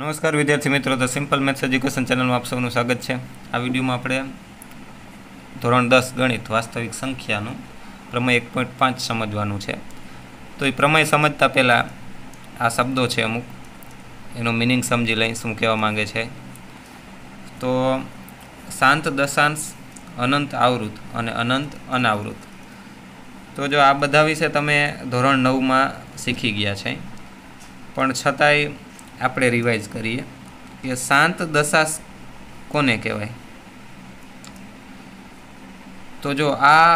નમસ્કાર વિદ્યાર્થી મિત્રો તો સિમ્પલ મેથ્સ એજ્યુકેશન ચેનલમાં આપ સૌનું સ્વાગત છે આ વિડીયોમાં આપણે ધોરણ દસ ગણિત વાસ્તવિક સંખ્યાનું પ્રમેય એક પોઈન્ટ પાંચ સમજવાનું છે તો એ પ્રમેય સમજતા પહેલાં આ શબ્દો છે અમુક એનો મિનિંગ સમજી લઈ શું કહેવા માંગે છે તો શાંત દશાંશ અનંત આવૃત અને અનંત અનાવૃત તો જો આ બધા વિશે તમે ધોરણ નવમાં શીખી ગયા છે પણ છતાંય આપણે રિવાઇઝ કરીએ કે શાંત દશા કોને કહેવાય તો જો આ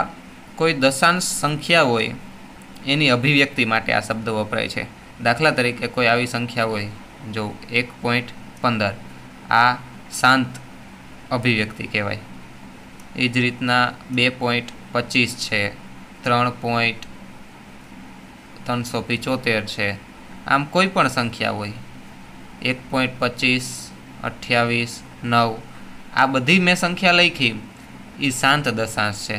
કોઈ દશાંશ સંખ્યા હોય એની અભિવ્યક્તિ માટે આ શબ્દ વપરાય છે દાખલા તરીકે કોઈ આવી સંખ્યા હોય જો એક પોઈન્ટ પંદર આ શાંત અભિવ્યક્તિ કહેવાય એ જ રીતના બે પોઈન્ટ પચીસ છે ત્રણ પોઈન્ટ ત્રણસો પિચોતેર છે આમ કોઈ પણ સંખ્યા હોય એક પોઈન્ટ પચીસ અઠ્યાવીસ નવ આ બધી મેં સંખ્યા લખી એ શાંત દશાંશ છે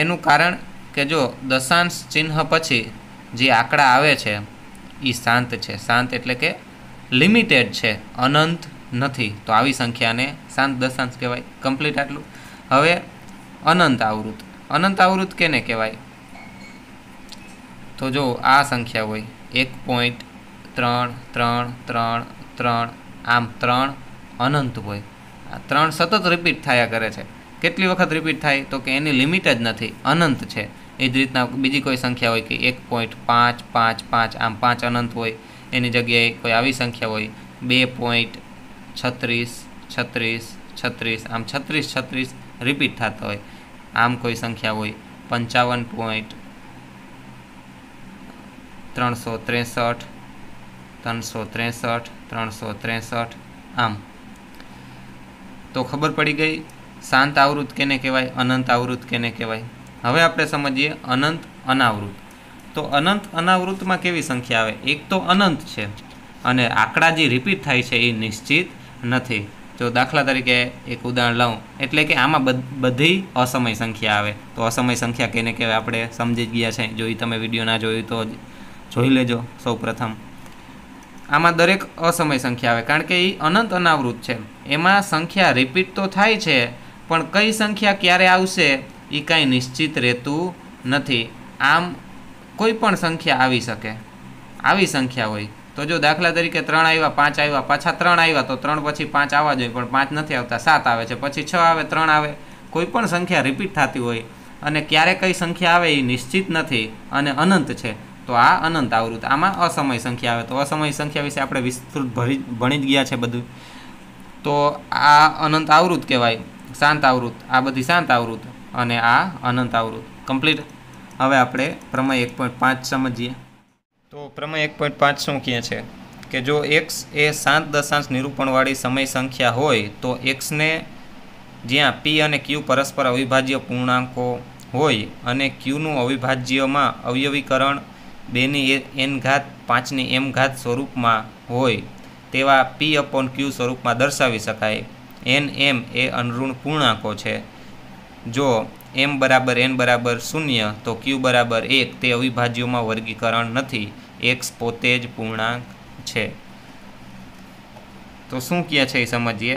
એનું કારણ કે જો દશાંશ ચિહ્ન પછી જે આંકડા આવે છે એ શાંત છે શાંત એટલે કે લિમિટેડ છે અનંત નથી તો આવી સંખ્યાને શાંત દશાંશ કહેવાય કમ્પ્લીટ આટલું હવે અનંત આવૃત અનંત આવૃત કેને કહેવાય તો જો આ સંખ્યા હોય એક પોઈન્ટ ત્રણ ત્રણ ત્રણ ત્રણ આમ ત્રણ અનંત હોય આ ત્રણ સતત રિપીટ થયા કરે છે કેટલી વખત રિપીટ થાય તો કે એની લિમિટ જ નથી અનંત છે એ જ રીતના બીજી કોઈ સંખ્યા હોય કે એક પોઈન્ટ પાંચ પાંચ પાંચ આમ પાંચ અનંત હોય એની જગ્યાએ કોઈ આવી સંખ્યા હોય બે પોઈન્ટ છત્રીસ છત્રીસ છત્રીસ આમ છત્રીસ છત્રીસ રિપીટ થતા હોય આમ કોઈ સંખ્યા હોય પંચાવન પોઈન્ટ ત્રણસો ત્રેસઠ ત્રણસો ત્રેસઠ ત્રણસો ત્રેસઠ આમ તો ખબર પડી ગઈ શાંત આવૃત કેને કહેવાય અનંત આવૃત કેને કહેવાય હવે આપણે સમજીએ અનંત અનાવૃત તો અનંત અનાવૃતમાં કેવી સંખ્યા આવે એક તો અનંત છે અને આંકડા જે રિપીટ થાય છે એ નિશ્ચિત નથી જો દાખલા તરીકે એક ઉદાહરણ લઉં એટલે કે આમાં બધી અસમય સંખ્યા આવે તો અસમય સંખ્યા કેને કહેવાય આપણે સમજી જ ગયા છે જો એ તમે વિડીયો ના જોયું તો જોઈ લેજો સૌ પ્રથમ આમાં દરેક અસમય સંખ્યા આવે કારણ કે એ અનંત અનાવૃત છે એમાં સંખ્યા રિપીટ તો થાય છે પણ કઈ સંખ્યા ક્યારે આવશે એ કાંઈ નિશ્ચિત રહેતું નથી આમ કોઈ પણ સંખ્યા આવી શકે આવી સંખ્યા હોય તો જો દાખલા તરીકે ત્રણ આવ્યા પાંચ આવ્યા પાછા ત્રણ આવ્યા તો ત્રણ પછી પાંચ આવવા જોઈએ પણ પાંચ નથી આવતા સાત આવે છે પછી છ આવે ત્રણ આવે કોઈ પણ સંખ્યા રિપીટ થતી હોય અને ક્યારે કઈ સંખ્યા આવે એ નિશ્ચિત નથી અને અનંત છે તો આ અનંત આવૃત્ત આમાં અસમય સંખ્યા આવે તો અસમય સંખ્યા વિશે આપણે વિસ્તૃત ભણી જ ગયા છે બધું તો આ અનંત આવૃત્ત કહેવાય શાંત આવૃત્ત આ બધી શાંત આવૃત અને આ અનંત આવૃત્ત કમ્પ્લીટ હવે આપણે પ્રમેય એક પોઈન્ટ પાંચ સમજીએ તો પ્રમેય એક પોઈન્ટ પાંચ શું કહે છે કે જો એક્સ એ શાંત દશાંશ નિરૂપણવાળી સમય સંખ્યા હોય તો એક્સને જ્યાં પી અને ક્યુ પરસ્પર અવિભાજ્ય પૂર્ણાંકો હોય અને ક્યુનું અવિભાજ્યમાં અવયવીકરણ બેની એન ઘાત પાંચની એમ ઘાત સ્વરૂપમાં હોય તેવા પી અપોન ક્યુ સ્વરૂપમાં દર્શાવી શકાય એન એમ એ અનઋણ પૂર્ણાંકો છે જો એમ બરાબર એન બરાબર શૂન્ય તો ક્યુ બરાબર એક તે અવિભાજ્યોમાં વર્ગીકરણ નથી એક્સ પોતે જ પૂર્ણાંક છે તો શું કહે છે એ સમજીએ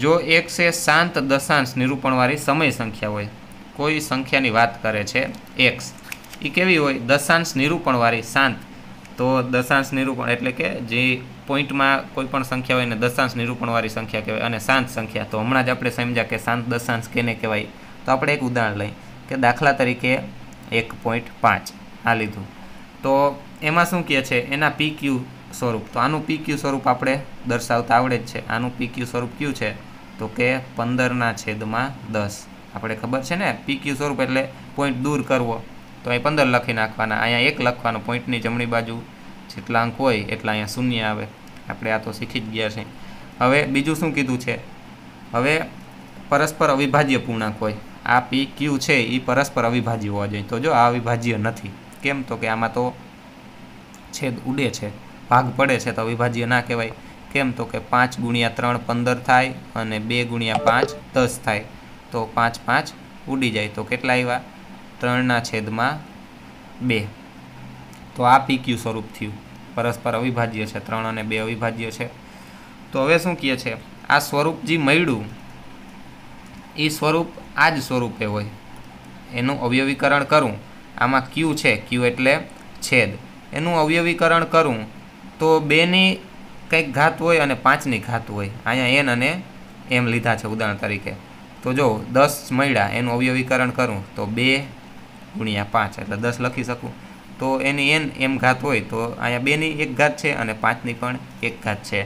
જો એક્સ એ શાંત દશાંશ નિરૂપણવાળી સમય સંખ્યા હોય કોઈ સંખ્યાની વાત કરે છે એક્સ એ કેવી હોય દશાંશ નિરૂપણવાળી શાંત તો દશાંશ નિરૂપણ એટલે કે જે પોઈન્ટમાં કોઈ પણ સંખ્યા હોય ને દશાંશ નિરૂપણવાળી સંખ્યા કહેવાય અને શાંત સંખ્યા તો હમણાં જ આપણે સમજ્યા કે શાંત દશાંશ કેને કહેવાય તો આપણે એક ઉદાહરણ લઈએ કે દાખલા તરીકે એક પોઈન્ટ પાંચ આ લીધું તો એમાં શું કહે છે એના પી ક્યુ સ્વરૂપ તો આનું પી ક્યુ સ્વરૂપ આપણે દર્શાવતા આવડે જ છે આનું પી ક્યુ સ્વરૂપ કયું છે તો કે પંદરના છેદમાં દસ આપણે ખબર છે ને પી ક્યુ સ્વરૂપ એટલે પોઈન્ટ દૂર કરવો તો અહીં પંદર લખી નાખવાના અહીંયા એક લખવાનો પોઈન્ટની જમણી બાજુ જેટલા અંક હોય એટલા અહીંયા શૂન્ય આવે આપણે આ તો શીખી જ ગયા છે હવે બીજું શું કીધું છે હવે પરસ્પર અવિભાજ્ય પૂર્ણાંક હોય આ પી ક્યુ છે એ પરસ્પર અવિભાજ્ય હોવા જોઈએ તો જો આ અવિભાજ્ય નથી કેમ તો કે આમાં તો છેદ ઉડે છે ભાગ પડે છે તો અવિભાજ્ય ના કહેવાય કેમ તો કે પાંચ ગુણ્યા ત્રણ પંદર થાય અને બે ગુણ્યા પાંચ દસ થાય તો પાંચ પાંચ ઉડી જાય તો કેટલા આવ્યા ત્રણના છેદમાં બે તો આ પી પીક્યુ સ્વરૂપ થયું પરસ્પર અવિભાજ્ય છે ત્રણ અને બે અવિભાજ્ય છે તો હવે શું કહે છે આ સ્વરૂપ જે મળ્યું એ સ્વરૂપ આ જ સ્વરૂપે હોય એનું અવયવીકરણ કરું આમાં ક્યુ છે ક્યુ એટલે છેદ એનું અવયવીકરણ કરું તો બેની કંઈક ઘાત હોય અને પાંચની ઘાત હોય અહીંયા એન અને એમ લીધા છે ઉદાહરણ તરીકે તો જો દસ મળ્યા એનું અવયવીકરણ કરું તો બે ગુણ્યા પાંચ એટલે દસ લખી શકું તો એની એન એમ ઘાત હોય તો અહીંયા બેની એક ઘાત છે અને પાંચની પણ એક ઘાત છે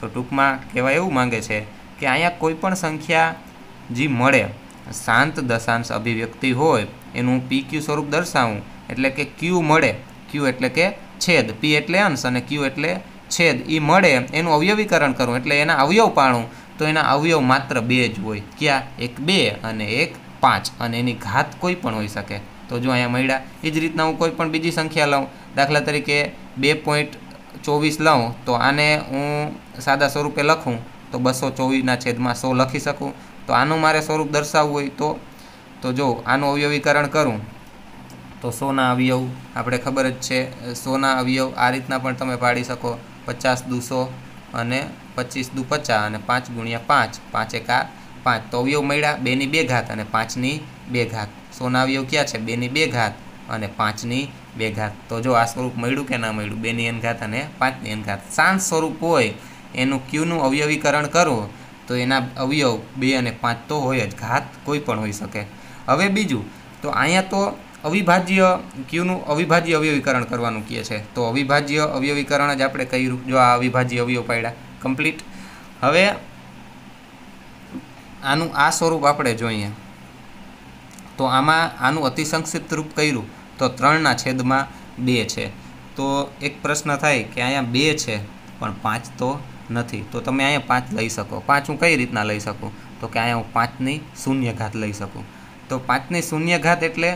તો ટૂંકમાં કહેવાય એવું માંગે છે કે અહીંયા કોઈપણ સંખ્યા જે મળે શાંત દશાંશ અભિવ્યક્તિ હોય એનું પી ક્યુ સ્વરૂપ દર્શાવું એટલે કે ક્યુ મળે ક્યુ એટલે કે છેદ પી એટલે અંશ અને ક્યુ એટલે છેદ એ મળે એનું અવયવીકરણ કરવું એટલે એના અવયવ પાણું તો એના અવયવ માત્ર બે જ હોય ક્યાં એક બે અને એક પાંચ અને એની ઘાત કોઈ પણ હોઈ શકે તો જો અહીંયા મળ્યા એ જ રીતના હું કોઈ પણ બીજી સંખ્યા લઉં દાખલા તરીકે બે પોઈન્ટ ચોવીસ લઉં તો આને હું સાદા સ્વરૂપે લખું તો બસો ચોવીસના છેદમાં સો લખી શકું તો આનું મારે સ્વરૂપ દર્શાવવું હોય તો તો જો આનું અવયવીકરણ કરું તો સોના અવયવ આપણે ખબર જ છે સોના અવયવ આ રીતના પણ તમે પાડી શકો પચાસ દુ અને પચીસ દુ પચાસ અને પાંચ ગુણ્યા પાંચ પાંચ એકા પાંચ તો અવયવ મળ્યા બેની બે ઘાત અને પાંચની બે ઘાત સોનાવીઓ ક્યાં છે બેની બે ઘાત અને પાંચની બે ઘાત તો જો આ સ્વરૂપ મળ્યું કે ના મળ્યું બેની એન ઘાત અને પાંચની એન ઘાત શાંત સ્વરૂપ હોય એનું ક્યુનું અવયવીકરણ કરો તો એના અવયવ બે અને પાંચ તો હોય જ ઘાત કોઈ પણ હોઈ શકે હવે બીજું તો અહીંયા તો અવિભાજ્ય ક્યુનું અવિભાજ્ય અવયવીકરણ કરવાનું કહે છે તો અવિભાજ્ય અવયવીકરણ જ આપણે કહ્યું જો આ અવિભાજ્ય અવયવ પાડ્યા કમ્પ્લીટ હવે આનું આ સ્વરૂપ આપણે જોઈએ તો આમાં આનું અતિસંક્ષિપ્ત રૂપ કર્યું તો ત્રણના છેદમાં બે છે તો એક પ્રશ્ન થાય કે અહીંયા બે છે પણ પાંચ તો નથી તો તમે અહીંયા પાંચ લઈ શકો પાંચ હું કઈ રીતના લઈ શકું તો કે અહીંયા હું પાંચની શૂન્યઘાત લઈ શકું તો પાંચની શૂન્યઘાત એટલે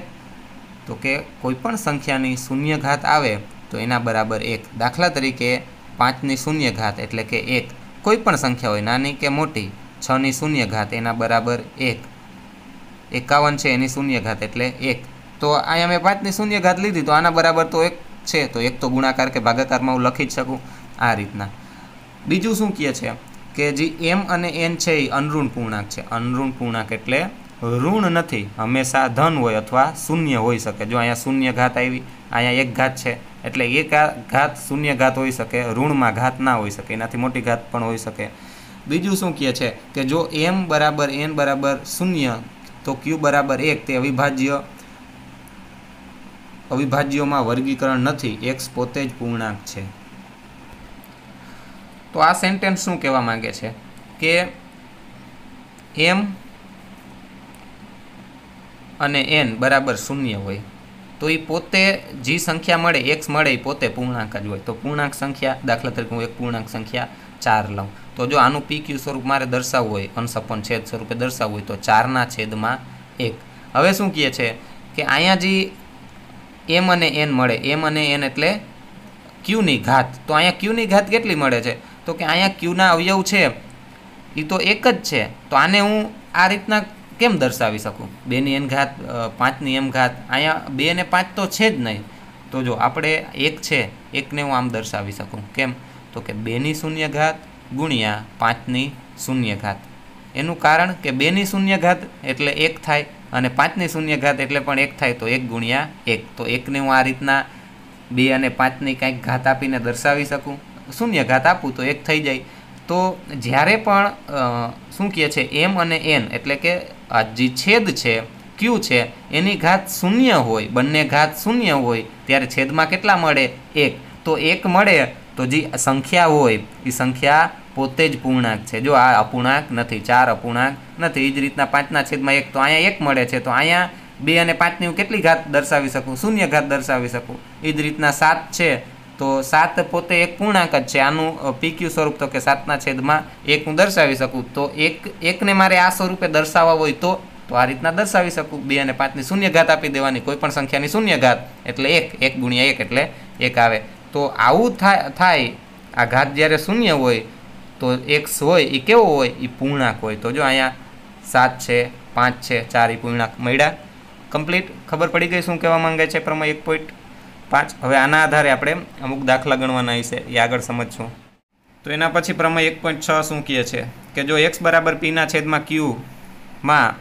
તો કે કોઈપણ સંખ્યાની શૂન્યઘાત આવે તો એના બરાબર એક દાખલા તરીકે પાંચની શૂન્યઘાત એટલે કે એક કોઈપણ સંખ્યા હોય નાની કે મોટી છની શૂન્ય ઘાત એના બરાબર એક એકાવન છે એની શૂન્ય ઘાત એટલે એક તો અહીંયા મેં પાંચની શૂન્ય ઘાત લીધી તો આના બરાબર તો એક છે તો એક તો ગુણાકાર કે ભાગાકારમાં હું લખી જ શકું આ રીતના બીજું શું કહે છે કે જે એમ અને એન છે એ અનઋણ પૂર્ણાંક છે અનઋણ પૂર્ણાંક એટલે ઋણ નથી હંમેશા ધન હોય અથવા શૂન્ય હોઈ શકે જો અહીંયા શૂન્ય ઘાત આવી અહીંયા એક ઘાત છે એટલે એક ઘાત શૂન્ય ઘાત હોઈ શકે ઋણમાં ઘાત ના હોઈ શકે એનાથી મોટી ઘાત પણ હોઈ શકે બીજું શું કહે છે કે જો એમ બરાબર એન બરાબર શૂન્ય તો ક્યુ બરાબર એક તે અવિભાજ્ય અવિભાજ્યોમાં વર્ગીકરણ નથી એક્સ પોતે જ પૂર્ણાંક છે તો આ સેન્ટેન્સ શું કહેવા માંગે છે કે એમ અને એન બરાબર શૂન્ય હોય તો એ પોતે જે સંખ્યા મળે એક્સ મળે એ પોતે પૂર્ણાંક જ હોય તો પૂર્ણાંક સંખ્યા દાખલા તરીકે હું એક પૂર્ણાંક સંખ્યા ચાર લઉં તો જો આનું પી ક્યુ સ્વરૂપ મારે દર્શાવવું હોય અનસપન છેદ સ્વરૂપે દર્શાવવું હોય તો ચારના છેદમાં એક હવે શું કહે છે કે અહીંયા જે એમ અને એન મળે એમ અને એન એટલે ક્યુની ઘાત તો અહીંયા ક્યુની ઘાત કેટલી મળે છે તો કે અહીંયા ક્યુના અવયવ છે એ તો એક જ છે તો આને હું આ રીતના કેમ દર્શાવી શકું બેની એન ઘાત પાંચની એમ ઘાત અહીંયા બે ને પાંચ તો છે જ નહીં તો જો આપણે એક છે એકને હું આમ દર્શાવી શકું કેમ તો કે બેની શૂન્ય ઘાત ગુણ્યા પાંચની શૂન્ય ઘાત એનું કારણ કે બેની શૂન્ય ઘાત એટલે એક થાય અને પાંચની શૂન્ય ઘાત એટલે પણ એક થાય તો એક ગુણ્યા એક તો એકને હું આ રીતના બે અને પાંચની કાંઈક ઘાત આપીને દર્શાવી શકું શૂન્ય ઘાત આપું તો એક થઈ જાય તો જ્યારે પણ શું કહે છે એમ અને એન એટલે કે આ જે છેદ છે ક્યુ છે એની ઘાત શૂન્ય હોય બંને ઘાત શૂન્ય હોય ત્યારે છેદમાં કેટલા મળે એક તો એક મળે તો જે સંખ્યા હોય એ સંખ્યા પોતે જ પૂર્ણાંક છે જો આ અપૂર્ણાંક નથી ચાર અપૂર્ણાંક નથી એ જ રીતના પાંચના છેદમાં એક તો અહીંયા એક મળે છે તો અહીંયા બે અને પાંચની હું કેટલી ઘાત દર્શાવી શકું શૂન્ય ઘાત દર્શાવી શકું એ જ રીતના સાત છે તો સાત પોતે એક પૂર્ણાંક જ છે આનું પીક્યુ સ્વરૂપ તો કે સાતના છેદમાં એક હું દર્શાવી શકું તો એક એકને મારે આ સ્વરૂપે દર્શાવવા હોય તો તો આ રીતના દર્શાવી શકું બે અને પાંચની શૂન્ય ઘાત આપી દેવાની કોઈ પણ સંખ્યાની શૂન્ય ઘાત એટલે એક એક ગુણ્યા એક એટલે એક આવે તો આવું થાય થાય આ ઘાત જ્યારે શૂન્ય હોય તો એક્સ હોય એ કેવો હોય એ પૂર્ણાંક હોય તો જો અહીંયા સાત છે પાંચ છે ચાર એ પૂર્ણાંક મળ્યા કમ્પ્લીટ ખબર પડી ગઈ શું કહેવા માંગે છે પ્રમાણે એક પોઈન્ટ પાંચ હવે આના આધારે આપણે અમુક દાખલા ગણવાના હશે એ આગળ સમજશું તો એના પછી પ્રમેય એક પોઈન્ટ છ શું કહે છે કે જો એક્સ બરાબર પીના છેદમાં ક્યુમાં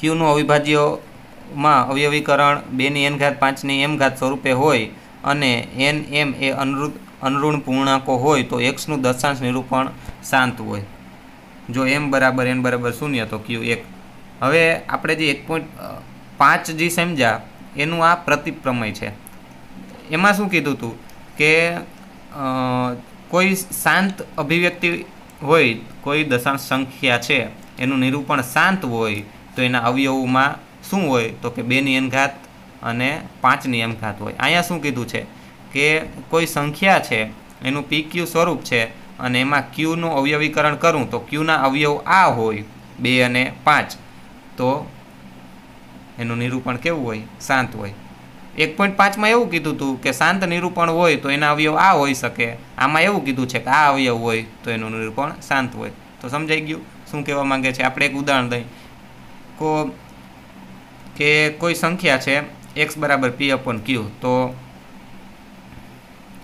ક્યુનું અવિભાજ્યમાં અવયવીકરણ બેની એન ઘાત પાંચની એમ ઘાત સ્વરૂપે હોય અને એન એમ એ અનુરૂધ અનુઋણ પૂર્ણાંકો હોય તો એક્સનું દશાંશ નિરૂપણ શાંત હોય જો એમ બરાબર એન બરાબર શૂન્ય તો ક્યુ એક હવે આપણે જે એક પોઈન્ટ પાંચ જે સમજ્યા એનું આ પ્રતિપ્રમેય છે એમાં શું કીધું હતું કે કોઈ શાંત અભિવ્યક્તિ હોય કોઈ દશાંશ સંખ્યા છે એનું નિરૂપણ શાંત હોય તો એના અવયવોમાં શું હોય તો કે બેની એન ઘાત અને પાંચ નિયમ ઘાત હોય અહીંયા શું કીધું છે કે કોઈ સંખ્યા છે એનું પી ક્યુ સ્વરૂપ છે અને એમાં ક્યુનું અવયવીકરણ કરું તો ક્યુના અવયવ આ હોય બે અને પાંચ તો એનું નિરૂપણ કેવું હોય શાંત હોય એક પોઈન્ટ પાંચમાં એવું કીધું હતું કે શાંત નિરૂપણ હોય તો એના અવયવ આ હોઈ શકે આમાં એવું કીધું છે કે આ અવયવ હોય તો એનું નિરૂપણ શાંત હોય તો સમજાઈ ગયું શું કહેવા માંગે છે આપણે એક ઉદાહરણ દઈ કો કે કોઈ સંખ્યા છે એક્સ બરાબર પી અપોન ક્યુ તો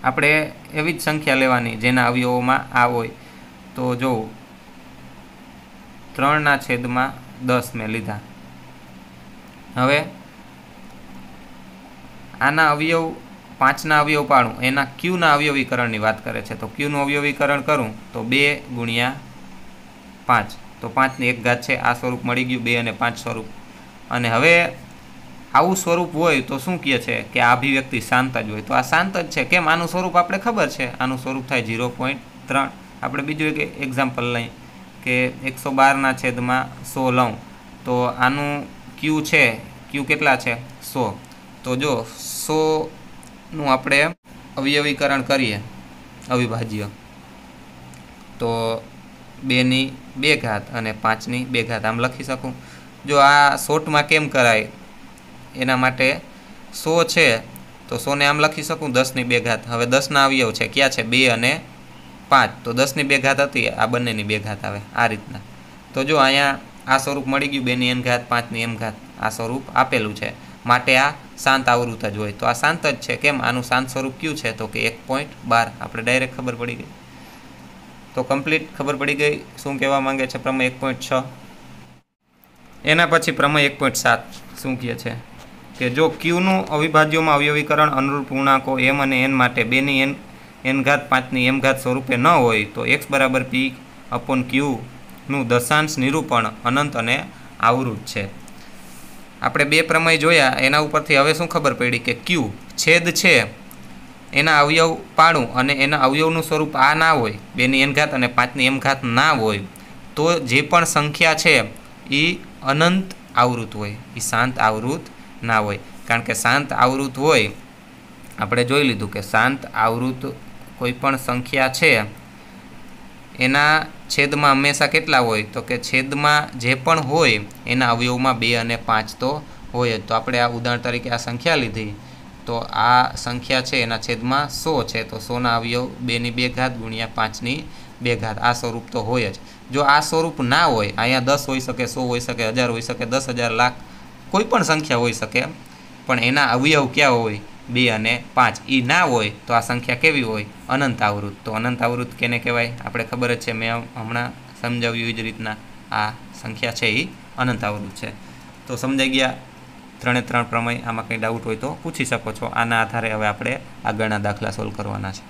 આપણે એવી જ સંખ્યા લેવાની જેના અવયવોમાં આ હોય તો જો ત્રણના છેદમાં દસ મેં લીધા હવે આના અવયવ પાંચના અવયવ પાડું એના ક્યુના અવયવીકરણની વાત કરે છે તો ક્યુનું અવયવીકરણ કરું તો બે ગુણ્યા પાંચ તો પાંચની એક ઘાત છે આ સ્વરૂપ મળી ગયું બે અને પાંચ સ્વરૂપ અને હવે આવું સ્વરૂપ હોય તો શું કહે છે કે આ અભિવ્યક્તિ શાંત જ હોય તો આ શાંત જ છે કેમ આનું સ્વરૂપ આપણે ખબર છે આનું સ્વરૂપ થાય ઝીરો પોઈન્ટ ત્રણ આપણે બીજું એક એક્ઝામ્પલ લઈ કે એકસો બારના છેદમાં સો લઉં તો આનું ક્યુ છે ક્યુ કેટલા છે સો તો જો સોનું આપણે અવયવીકરણ કરીએ અવિભાજ્ય તો બેની બે ઘાત અને પાંચની બે ઘાત આમ લખી શકું જો આ શોર્ટમાં કેમ કરાય એના માટે સો છે તો સોને આમ લખી શકું દસની બે ઘાત હવે દસના અવયવ છે ક્યાં છે બે અને પાંચ તો દસની બે ઘાત હતી આ બંનેની બે ઘાત આવે આ રીતના તો જો અહીંયા આ સ્વરૂપ મળી ગયું બેની એમ ઘાત પાંચની એમ ઘાત આ સ્વરૂપ આપેલું છે માટે આ શાંત આવૃત જ હોય તો આ શાંત જ છે કેમ આનું શાંત સ્વરૂપ કયું છે તો કે એક પોઈન્ટ બાર આપણે ડાયરેક્ટ ખબર પડી ગઈ તો કમ્પ્લીટ ખબર પડી ગઈ શું કહેવા માંગે છે પ્રમેય એક પોઈન્ટ છ એના પછી પ્રમેય એક પોઈન્ટ સાત શું કહે છે કે જો ક્યુનું અવિભાજ્યોમાં અવયવીકરણ અનુરૂપ પૂર્ણાંકો એમ અને એન માટે બેની એન એન ઘાત પાંચની એમ ઘાત સ્વરૂપે ન હોય તો એક્સ બરાબર પી અપોન ક્યુનું દશાંશ નિરૂપણ અનંત અને આવૃત છે આપણે બે પ્રમેય જોયા એના ઉપરથી હવે શું ખબર પડી કે ક્યુ છેદ છે એના અવયવ પાણું અને એના અવયવનું સ્વરૂપ આ ના હોય બેની એન ઘાત અને પાંચની એમ ઘાત ના હોય તો જે પણ સંખ્યા છે એ અનંત આવૃત હોય એ શાંત આવૃત ના હોય કારણ કે શાંત આવૃત હોય આપણે જોઈ લીધું કે શાંત આવૃત કોઈ પણ સંખ્યા છે એના છેદમાં હંમેશા કેટલા હોય તો કે છેદમાં જે પણ હોય એના અવયવમાં બે અને પાંચ તો હોય જ તો આપણે આ ઉદાહરણ તરીકે આ સંખ્યા લીધી તો આ સંખ્યા છે એના છેદમાં સો છે તો સોના અવયવ બેની બે ઘાત ગુણ્યા પાંચની બે ઘાત આ સ્વરૂપ તો હોય જ જો આ સ્વરૂપ ના હોય અહીંયા દસ હોઈ શકે સો હોઈ શકે હજાર હોઈ શકે દસ હજાર લાખ કોઈપણ સંખ્યા હોઈ શકે પણ એના અવયવ ક્યાં હોય બે અને પાંચ એ ના હોય તો આ સંખ્યા કેવી હોય અનંત આવૃત તો અનંત આવૃત કેને કહેવાય આપણે ખબર જ છે મેં હમણાં સમજાવ્યું જ રીતના આ સંખ્યા છે એ અનંત આવૃત છે તો સમજાઈ ગયા ત્રણે ત્રણ પ્રમેય આમાં કંઈ ડાઉટ હોય તો પૂછી શકો છો આના આધારે હવે આપણે આગળના દાખલા સોલ્વ કરવાના છે